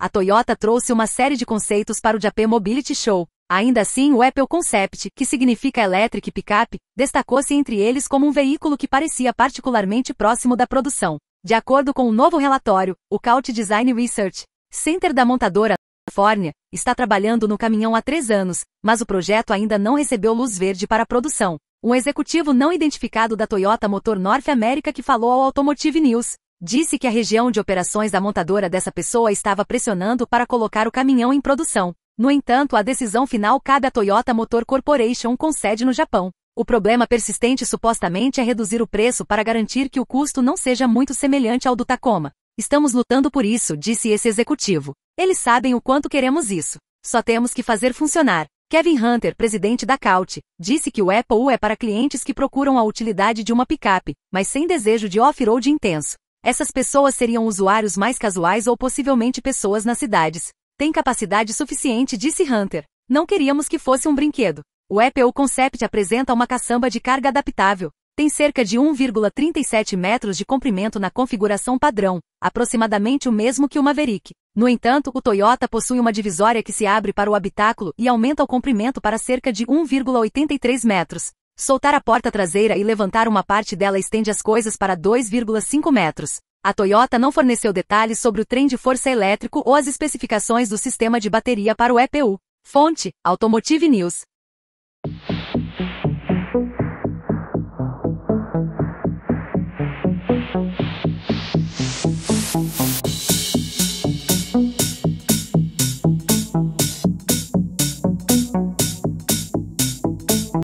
a Toyota trouxe uma série de conceitos para o Japan Mobility Show. Ainda assim, o Apple Concept, que significa Electric Pickup, destacou-se entre eles como um veículo que parecia particularmente próximo da produção. De acordo com o um novo relatório, o Couch Design Research Center da montadora Califórnia está trabalhando no caminhão há três anos, mas o projeto ainda não recebeu luz verde para a produção. Um executivo não identificado da Toyota Motor North America que falou ao Automotive News Disse que a região de operações da montadora dessa pessoa estava pressionando para colocar o caminhão em produção. No entanto, a decisão final cabe à Toyota Motor Corporation com sede no Japão. O problema persistente supostamente é reduzir o preço para garantir que o custo não seja muito semelhante ao do Tacoma. Estamos lutando por isso, disse esse executivo. Eles sabem o quanto queremos isso. Só temos que fazer funcionar. Kevin Hunter, presidente da Caut, disse que o Apple é para clientes que procuram a utilidade de uma picape, mas sem desejo de off-road intenso. Essas pessoas seriam usuários mais casuais ou possivelmente pessoas nas cidades. Tem capacidade suficiente, disse Hunter. Não queríamos que fosse um brinquedo. O EPU Concept apresenta uma caçamba de carga adaptável. Tem cerca de 1,37 metros de comprimento na configuração padrão, aproximadamente o mesmo que o Maverick. No entanto, o Toyota possui uma divisória que se abre para o habitáculo e aumenta o comprimento para cerca de 1,83 metros. Soltar a porta traseira e levantar uma parte dela estende as coisas para 2,5 metros. A Toyota não forneceu detalhes sobre o trem de força elétrico ou as especificações do sistema de bateria para o EPU. Fonte: Automotive News. Thank you.